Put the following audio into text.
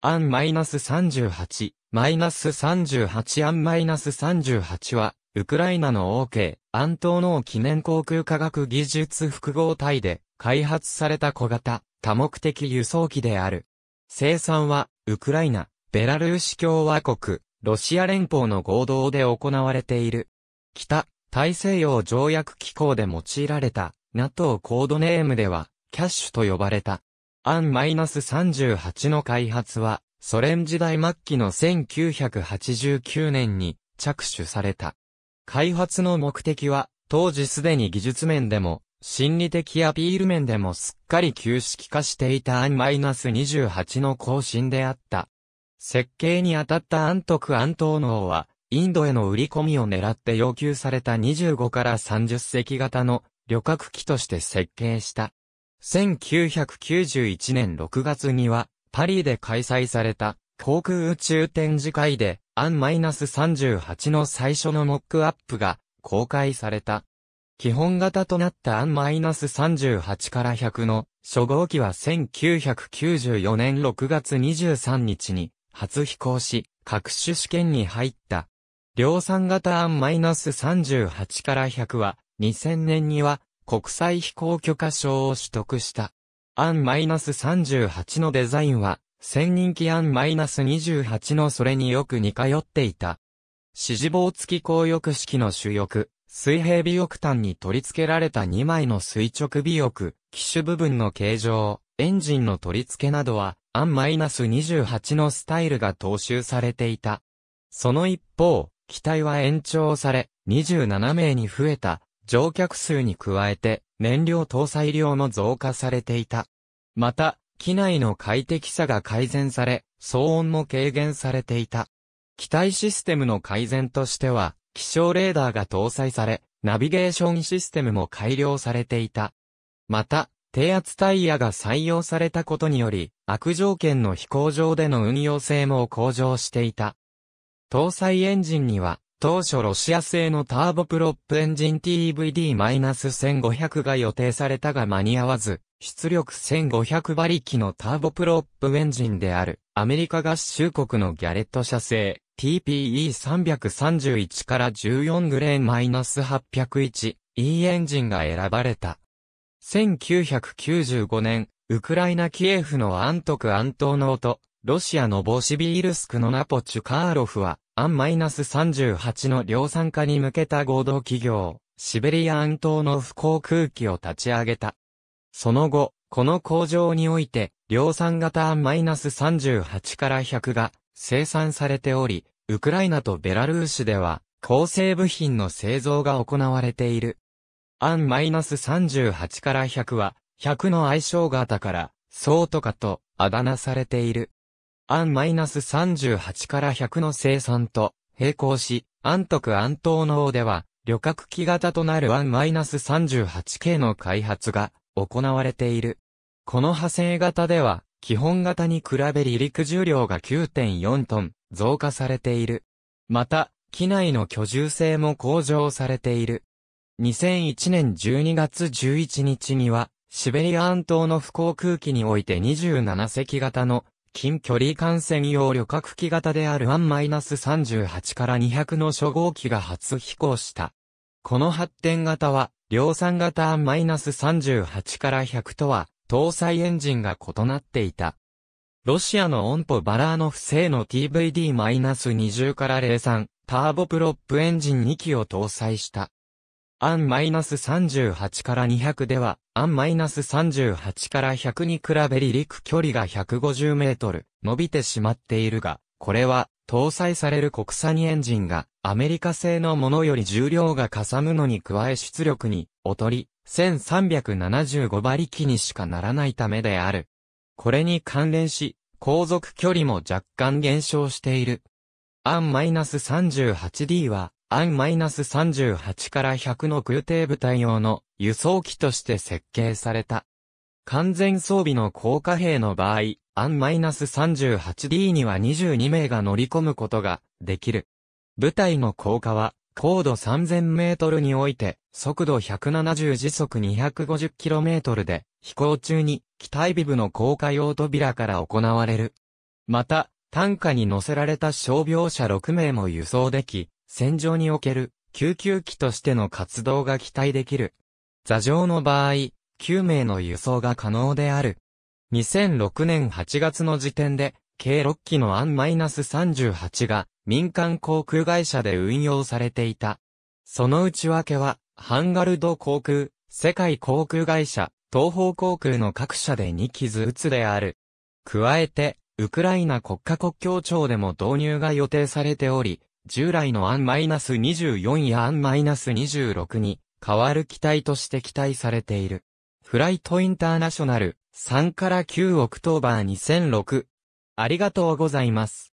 アンマイナス -38、マイナス38アンマイナス38は、ウクライナの OK、アントーノー記念航空科学技術複合体で開発された小型、多目的輸送機である。生産は、ウクライナ、ベラルーシ共和国、ロシア連邦の合同で行われている。北、大西洋条約機構で用いられた、NATO コードネームでは、キャッシュと呼ばれた。アン -38 の開発は、ソ連時代末期の1989年に着手された。開発の目的は、当時すでに技術面でも、心理的アピール面でもすっかり旧式化していたアン -28 の更新であった。設計に当たったアントント安ノーは、インドへの売り込みを狙って要求された25から30隻型の旅客機として設計した。1991年6月には、パリで開催された、航空宇宙展示会で、アンマイナス -38 の最初のモックアップが公開された。基本型となったアンマイナス -38 から100の初号機は1994年6月23日に初飛行し、各種試験に入った。量産型アンマ -38 から100は2000年には国際飛行許可証を取得した。アン -38 のデザインは、千人機アン -28 のそれによく似通っていた。指示棒付き高翼式の主翼、水平尾翼端に取り付けられた2枚の垂直尾翼、機種部分の形状、エンジンの取り付けなどは、アン -28 のスタイルが踏襲されていた。その一方、機体は延長され、27名に増えた、乗客数に加えて、燃料搭載量も増加されていた。また、機内の快適さが改善され、騒音も軽減されていた。機体システムの改善としては、気象レーダーが搭載され、ナビゲーションシステムも改良されていた。また、低圧タイヤが採用されたことにより、悪条件の飛行場での運用性も向上していた。搭載エンジンには、当初ロシア製のターボプロップエンジン TVD-1500 が予定されたが間に合わず、出力1500馬力のターボプロップエンジンである、アメリカ合衆国のギャレット社製 TPE331 から14グレーン -801E エンジンが選ばれた。1995年、ウクライナキエフのアントクアントーノート、ロシアのボシビールスクのナポチュカーロフは、アンマイナス3 8の量産化に向けた合同企業、シベリアン島の不航空機を立ち上げた。その後、この工場において、量産型アンマイナス3 8から100が生産されており、ウクライナとベラルーシでは、構成部品の製造が行われている。アナス3 8から100は、100の愛称型から、そうとかと、あだ名されている。アン -38 から100の生産と並行し、安徳安東王では、旅客機型となる1-38系の開発が行われている。この派生型では、基本型に比べ離陸重量が9.4トン増加されている。また、機内の居住性も向上されている。2001年12月11日には、シベリアン島の不航空機において27隻型の近距離感染用旅客機型である1-38から200の初号機が初飛行した。この発展型は、量産型1-38から100とは、搭載エンジンが異なっていた。ロシアのオンポバラーノフ製の TVD-20 から03、ターボプロップエンジン2機を搭載した。アンマイナス -38 から200では、アンマイナス -38 から100に比べ離陸距離が150メートル伸びてしまっているが、これは搭載される国産エンジンがアメリカ製のものより重量がかさむのに加え出力に劣り、1375馬力にしかならないためである。これに関連し、航続距離も若干減少している。アンマイナス -38D は、アン -38 から100の空挺部隊用の輸送機として設計された。完全装備の高架兵の場合、アン -38D には22名が乗り込むことができる。部隊の降下は高度3000メートルにおいて速度170時速 250km で飛行中に機体尾部の降下用扉から行われる。また、担架に乗せられた傷病者6名も輸送でき、戦場における救急機としての活動が期待できる。座上の場合、9名の輸送が可能である。2006年8月の時点で、計6機のアン -38 が民間航空会社で運用されていた。その内訳は、ハンガルド航空、世界航空会社、東方航空の各社で2機ずつである。加えて、ウクライナ国家国境庁でも導入が予定されており、従来のアン -24 やアン -26 に変わる機体として期待されている。フライトインターナショナル3から9オクトーバー2006。ありがとうございます。